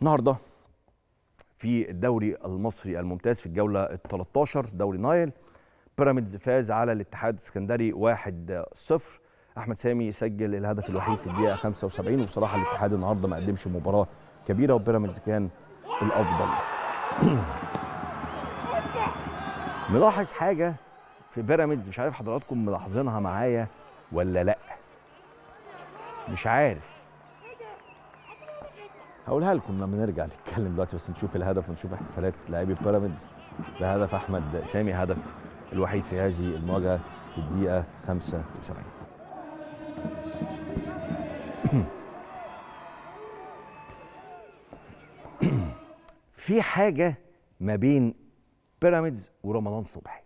النهارده في الدوري المصري الممتاز في الجوله ال 13 دوري نايل بيراميدز فاز على الاتحاد السكندري 1-0 احمد سامي سجل الهدف الوحيد في الدقيقه 75 وبصراحه الاتحاد النهارده ما قدمش مباراه كبيره وبيراميدز كان الافضل ملاحظ حاجه في بيراميدز مش عارف حضراتكم ملاحظينها معايا ولا لا مش عارف هقولها لكم لما نرجع نتكلم دلوقتي بس نشوف الهدف ونشوف احتفالات لاعبي بيراميدز بهدف احمد سامي هدف الوحيد في هذه المواجهه في الدقيقه 75 في حاجه ما بين بيراميدز ورمضان صبحي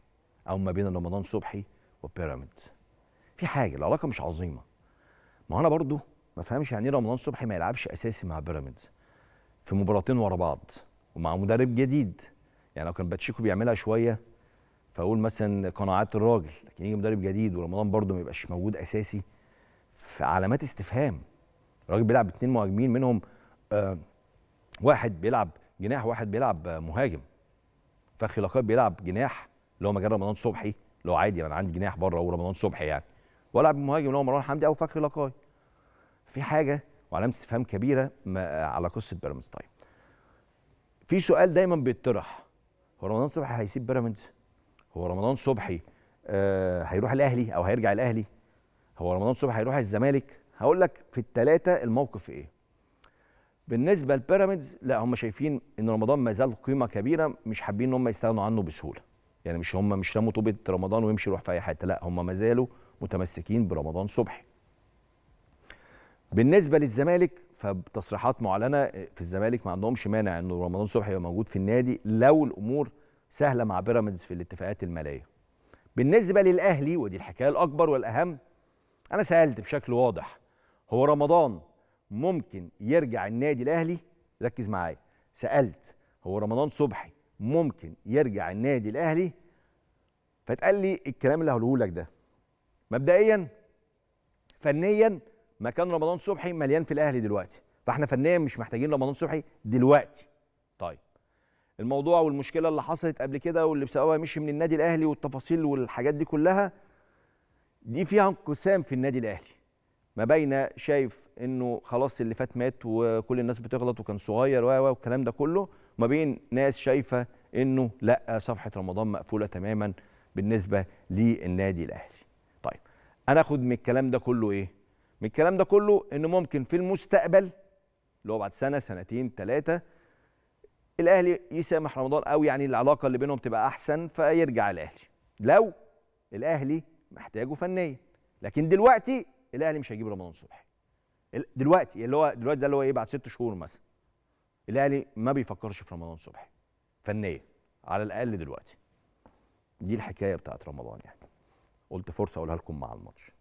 او ما بين رمضان صبحي وبيراميدز في حاجه العلاقه مش عظيمه ما انا برضو ما فهمش يعني إيه رمضان صبحي ما يلعبش اساسي مع بيراميدز في مباراتين ورا بعض ومع مدرب جديد يعني لو كان باتشيكو بيعملها شويه فاقول مثلا قناعات الراجل لكن يجي مدرب جديد ورمضان برده ما يبقاش موجود اساسي في علامات استفهام الراجل بيلعب باثنين مهاجمين منهم آه واحد بيلعب جناح واحد بيلعب مهاجم فخي لقاب بيلعب جناح اللي هو مجال رمضان صبحي اللي هو عادي انا عندي جناح بره ورمضان صبحي يعني والعب مهاجم اللي هو مروان حمدي او فخي لقاي في حاجه وعلامه استفهام كبيره على قصه بيراميدز طيب في سؤال دايما بيتطرح هو رمضان صبحي هيسيب بيراميدز هو رمضان صبحي آه هيروح الاهلي او هيرجع الاهلي هو رمضان صبحي هيروح الزمالك هقول لك في الثلاثه الموقف ايه بالنسبه لبيراميدز لا هم شايفين ان رمضان ما زال قيمه كبيره مش حابين ان هم يستغنوا عنه بسهوله يعني مش هم مش رموا طوبه رمضان ويمشي يروح في اي حته لا هم ما زالوا متمسكين برمضان صبحي بالنسبه للزمالك فبتصريحات معلنه آه، في الزمالك ما عندهمش مانع انه رمضان صبحي يبقى موجود في النادي لو الامور سهله مع بيراميدز في الاتفاقات الماليه. بالنسبه للاهلي ودي الحكايه الاكبر والاهم انا سالت بشكل واضح هو رمضان ممكن يرجع النادي الاهلي ركز معايا سالت هو رمضان صبحي ممكن يرجع النادي الاهلي فتقال لي الكلام اللي هقوله لك ده مبدئيا فنيا مكان رمضان صبحي مليان في الاهلي دلوقتي فاحنا فنيا مش محتاجين رمضان صبحي دلوقتي طيب الموضوع والمشكله اللي حصلت قبل كده واللي بسببها مشي من النادي الاهلي والتفاصيل والحاجات دي كلها دي فيها انقسام في النادي الاهلي ما بين شايف انه خلاص اللي فات مات وكل الناس بتغلط وكان صغير و والكلام ده كله ما بين ناس شايفه انه لا صفحه رمضان مقفوله تماما بالنسبه للنادي الاهلي طيب انا اخد من الكلام ده كله ايه من الكلام ده كله انه ممكن في المستقبل اللي هو بعد سنه سنتين ثلاثه الاهلي يسامح رمضان او يعني العلاقه اللي بينهم تبقى احسن فيرجع الاهلي لو الاهلي محتاجه فنيا لكن دلوقتي الاهلي مش هيجيب رمضان صبحي دلوقتي اللي هو دلوقتي ده اللي هو ايه بعد ست شهور مثلا الاهلي ما بيفكرش في رمضان صبحي فنيا على الاقل دلوقتي دي الحكايه بتاعت رمضان يعني قلت فرصه اقولها لكم مع الماتش